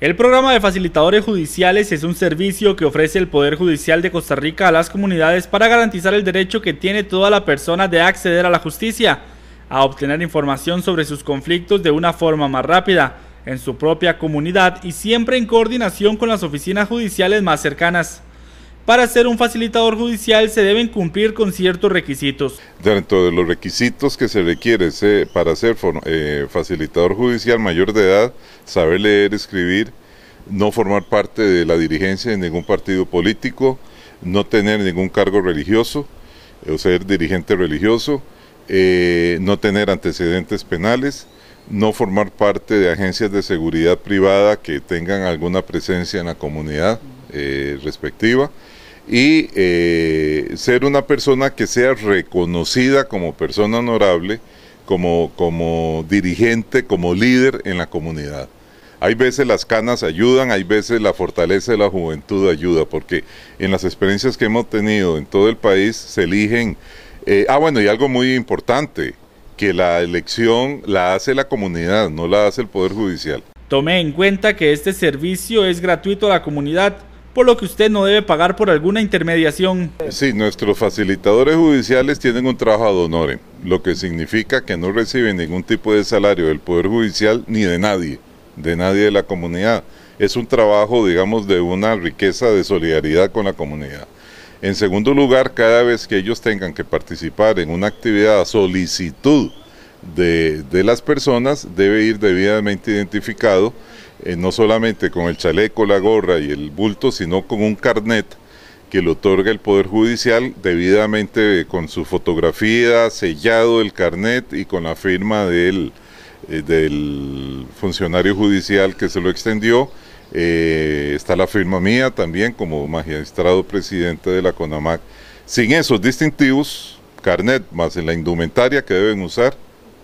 El programa de facilitadores judiciales es un servicio que ofrece el Poder Judicial de Costa Rica a las comunidades para garantizar el derecho que tiene toda la persona de acceder a la justicia, a obtener información sobre sus conflictos de una forma más rápida, en su propia comunidad y siempre en coordinación con las oficinas judiciales más cercanas. Para ser un facilitador judicial se deben cumplir con ciertos requisitos. Dentro de los requisitos que se requiere para ser eh, facilitador judicial mayor de edad, saber leer, escribir, no formar parte de la dirigencia de ningún partido político, no tener ningún cargo religioso eh, o ser dirigente religioso, eh, no tener antecedentes penales, no formar parte de agencias de seguridad privada que tengan alguna presencia en la comunidad respectiva y eh, ser una persona que sea reconocida como persona honorable, como, como dirigente, como líder en la comunidad. Hay veces las canas ayudan, hay veces la fortaleza de la juventud ayuda, porque en las experiencias que hemos tenido en todo el país se eligen... Eh, ah, bueno, y algo muy importante, que la elección la hace la comunidad, no la hace el Poder Judicial. Tome en cuenta que este servicio es gratuito a la comunidad por lo que usted no debe pagar por alguna intermediación. Sí, nuestros facilitadores judiciales tienen un trabajo de honor, lo que significa que no reciben ningún tipo de salario del Poder Judicial ni de nadie, de nadie de la comunidad. Es un trabajo, digamos, de una riqueza de solidaridad con la comunidad. En segundo lugar, cada vez que ellos tengan que participar en una actividad a solicitud de, de las personas, debe ir debidamente identificado eh, no solamente con el chaleco, la gorra y el bulto, sino con un carnet que le otorga el Poder Judicial debidamente con su fotografía, sellado el carnet y con la firma del, eh, del funcionario judicial que se lo extendió. Eh, está la firma mía también como magistrado presidente de la CONAMAC. Sin esos distintivos, carnet más en la indumentaria que deben usar,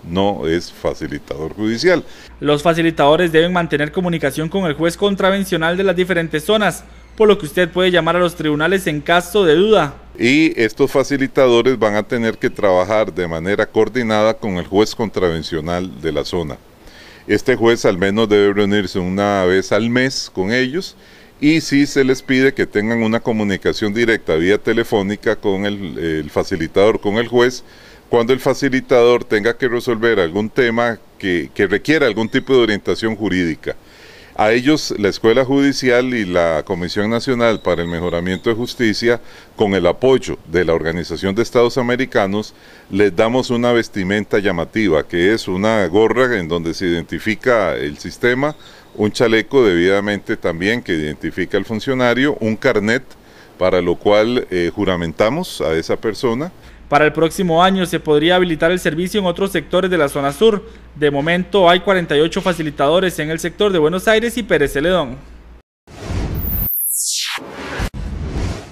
no es facilitador judicial. Los facilitadores deben mantener comunicación con el juez contravencional de las diferentes zonas, por lo que usted puede llamar a los tribunales en caso de duda. Y estos facilitadores van a tener que trabajar de manera coordinada con el juez contravencional de la zona. Este juez al menos debe reunirse una vez al mes con ellos y si se les pide que tengan una comunicación directa vía telefónica con el, el facilitador, con el juez, cuando el facilitador tenga que resolver algún tema que, requiera algún tipo de orientación jurídica. A ellos la Escuela Judicial y la Comisión Nacional para el Mejoramiento de Justicia, con el apoyo de la Organización de Estados Americanos, les damos una vestimenta llamativa, que es una gorra en donde se identifica el sistema, un chaleco debidamente también que identifica al funcionario, un carnet para lo cual eh, juramentamos a esa persona para el próximo año se podría habilitar el servicio en otros sectores de la zona sur. De momento hay 48 facilitadores en el sector de Buenos Aires y Pérez Celedón.